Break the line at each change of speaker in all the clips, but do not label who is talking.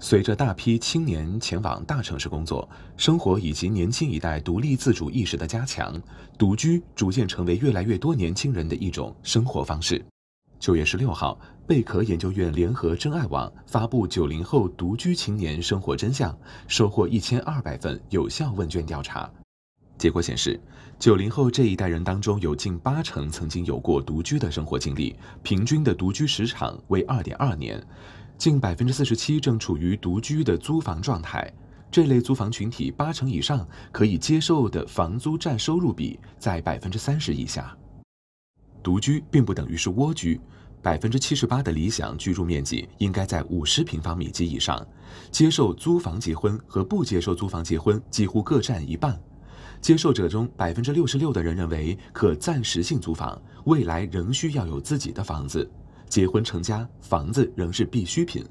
随着大批青年前往大城市工作、生活，以及年轻一代独立自主意识的加强，独居逐渐成为越来越多年轻人的一种生活方式。九月十六号，贝壳研究院联合珍爱网发布《九零后独居青年生活真相》，收获一千二百份有效问卷调查。结果显示，九零后这一代人当中，有近八成曾经有过独居的生活经历，平均的独居时长为二点二年。近百分之四十七正处于独居的租房状态，这类租房群体八成以上可以接受的房租占收入比在百分之三十以下。独居并不等于是蜗居，百分之七十八的理想居住面积应该在五十平方米及以上。接受租房结婚和不接受租房结婚几乎各占一半。接受者中百分之六十六的人认为可暂时性租房，未来仍需要有自己的房子。结婚成家，房子仍是必需品。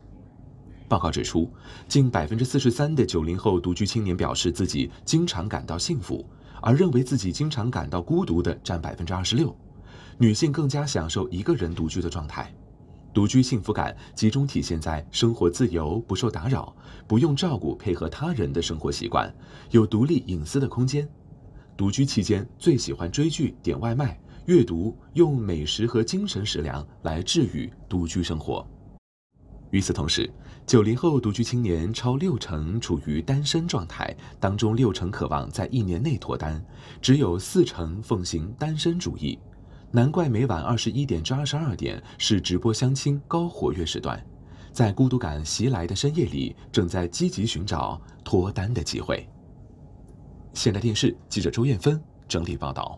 报告指出，近百分之四十三的九零后独居青年表示自己经常感到幸福，而认为自己经常感到孤独的占百分之二十六。女性更加享受一个人独居的状态。独居幸福感集中体现在生活自由、不受打扰、不用照顾、配合他人的生活习惯，有独立隐私的空间。独居期间最喜欢追剧、点外卖。阅读用美食和精神食粮来治愈独居生活。与此同时，九零后独居青年超六成处于单身状态，当中六成渴望在一年内脱单，只有四成奉行单身主义。难怪每晚二十一点至二十二点是直播相亲高活跃时段，在孤独感袭来的深夜里，正在积极寻找脱单的机会。现代电视记者周艳芬整理报道。